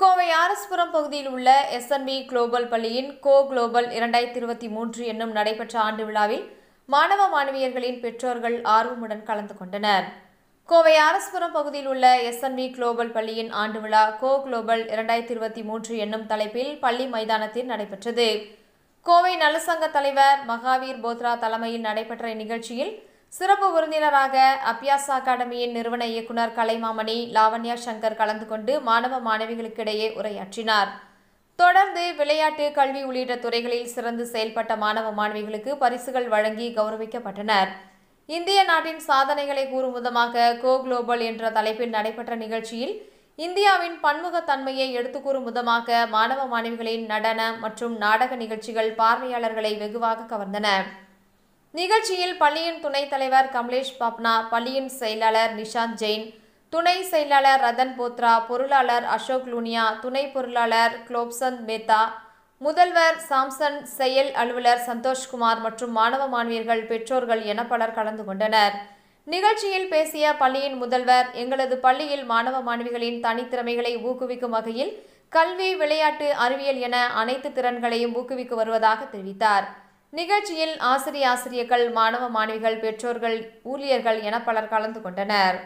கோவை ஆரஸ்புரம் பகுதியில் உள்ள SNP global பள்ளியின் கோ குளோபல் இரண்டாயிரத்தி இருபத்தி மூன்று என்னும் நடைபெற்ற ஆண்டு விழாவில் மாணவ மாணவியர்களின் பெற்றோர்கள் ஆர்வமுடன் கலந்து கொண்டனர் கோவை ஆரஸ்புரம் பகுதியில் உள்ள எஸ்என்பி குளோபல் பள்ளியின் ஆண்டு விழா கோ குளோபல் இரண்டாயிரத்தி இருபத்தி மூன்று என்னும் தலைப்பில் பள்ளி மைதானத்தில் நடைபெற்றது கோவை நலசங்க தலைவர் மகாவீர் போத்ரா தலைமையில் நடைபெற்ற இந்நிகழ்ச்சியில் சிறப்பு விருந்தினராக அபியாசா அகாடமியின் நிறுவன இயக்குனர் கலைமாமணி லாவண்யா சங்கர் கலந்து கொண்டு மாணவ மாணவிகளுக்கிடையே உரையாற்றினார் தொடர்ந்து விளையாட்டு கல்வி உள்ளிட்ட துறைகளில் சிறந்து செயல்பட்ட மாணவ மாணவிகளுக்கு பரிசுகள் வழங்கி கௌரவிக்கப்பட்டனர் இந்திய நாட்டின் சாதனைகளை கூறும் விதமாக கோ குளோபல் என்ற தலைப்பில் நடைபெற்ற நிகழ்ச்சியில் இந்தியாவின் பன்முகத்தன்மையை எடுத்துக்கூறும் விதமாக மாணவ மாணவிகளின் நடன மற்றும் நாடக நிகழ்ச்சிகள் பார்வையாளர்களை வெகுவாக கவர்ந்தன நிகழ்ச்சியில் பள்ளியின் துணைத் தலைவர் கமலேஷ் பாப்னா பள்ளியின் செயலாளர் நிஷாந்த் ஜெயின் துணை செயலாளர் ரதன் போத்ரா பொருளாளர் அசோக் லூனியா துணை பொருளாளர் குலோப்சந்த் மேத்தா முதல்வர் சாம்சன் செயல் அலுவலர் சந்தோஷ்குமார் மற்றும் மாணவ மாணவியர்கள் பெற்றோர்கள் என பலர் கலந்து கொண்டனர் நிகழ்ச்சியில் பேசிய பள்ளியின் முதல்வர் எங்களது பள்ளியில் மாணவ மாணவிகளின் தனித்திறமைகளை ஊக்குவிக்கும் வகையில் கல்வி விளையாட்டு அறிவியல் என அனைத்து திறன்களையும் ஊக்குவிக்கு வருவதாக தெரிவித்தார் நிகழ்ச்சியில் ஆசிரிய ஆசிரியர்கள் மாணவ மாணவிகள் பெற்றோர்கள் ஊழியர்கள் என பலர் கலந்து கொண்டனர்